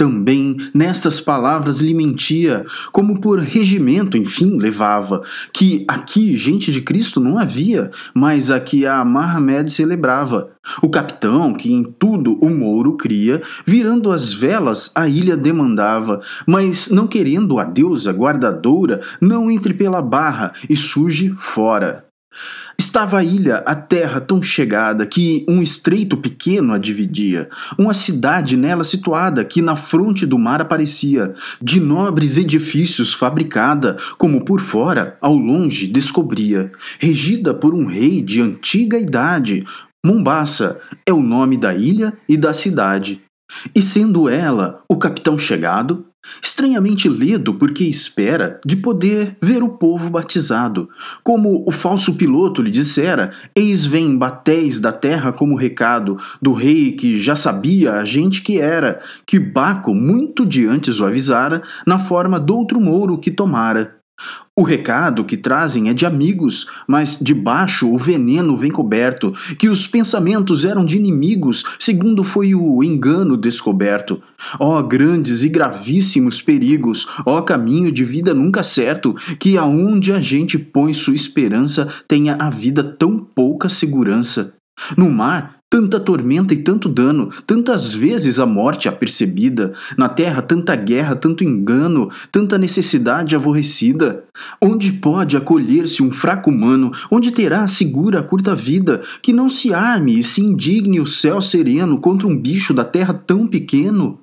Também nestas palavras lhe mentia, como por regimento, enfim, levava, que aqui gente de Cristo não havia, mas a que a Mahamed celebrava. O capitão, que em tudo o mouro cria, virando as velas, a ilha demandava, mas não querendo a deusa guardadora, não entre pela barra e surge fora. Estava a ilha, a terra tão chegada que um estreito pequeno a dividia, uma cidade nela situada que na fronte do mar aparecia, de nobres edifícios fabricada, como por fora, ao longe, descobria, regida por um rei de antiga idade. Mombaça é o nome da ilha e da cidade. E sendo ela o capitão chegado, Estranhamente lido porque espera de poder ver o povo batizado. Como o falso piloto lhe dissera, eis vem batéis da terra como recado do rei que já sabia a gente que era, que Baco muito de antes o avisara, na forma doutro mouro que tomara. O recado que trazem é de amigos, mas de baixo o veneno vem coberto, que os pensamentos eram de inimigos, segundo foi o engano descoberto. Ó oh, grandes e gravíssimos perigos, ó oh, caminho de vida nunca certo, que aonde a gente põe sua esperança tenha a vida tão pouca segurança. No mar, tanta tormenta e tanto dano, tantas vezes a morte apercebida, na terra tanta guerra, tanto engano, tanta necessidade aborrecida. Onde pode acolher-se um fraco humano, onde terá segura a curta vida, que não se arme e se indigne o céu sereno contra um bicho da terra tão pequeno?